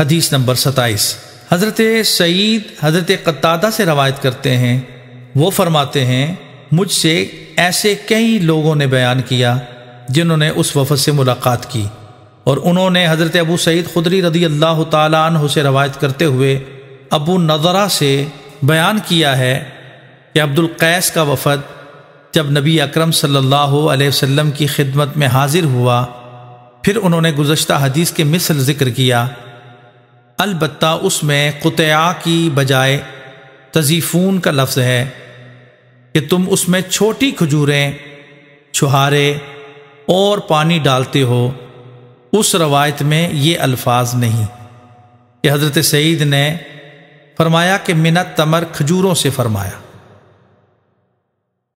हदीस नंबर सत्ताईस हज़रत सईद हज़रत कत्तादा से रवायत करते हैं वो फरमाते हैं मुझसे ऐसे कई लोगों ने बयान किया जिन्होंने उस वफद से मुलाकात की और उन्होंने हज़रत अबू सईद खुदरी रदी अल्लाह तु से रवायत करते हुए अबू नजरा से बयान किया है कि अब्दुल कैस का वफद जब नबी अकरम सल्लल्लाहु अलैहि वसल्लम की खिदमत में हाजिर हुआ फिर उन्होंने गुजशत हदीस के मिसल ज़िक्र किया अलबत् उसमें कुतया की बजाय तजीफ़ून का लफ्ज़ है कि तुम उसमें छोटी खजूरें छुहारे और पानी डालते हो उस रवायत में ये अल्फाज नहीं कि हज़रत सईद ने फरमाया कि मिनत तमर खजूरों से फरमाया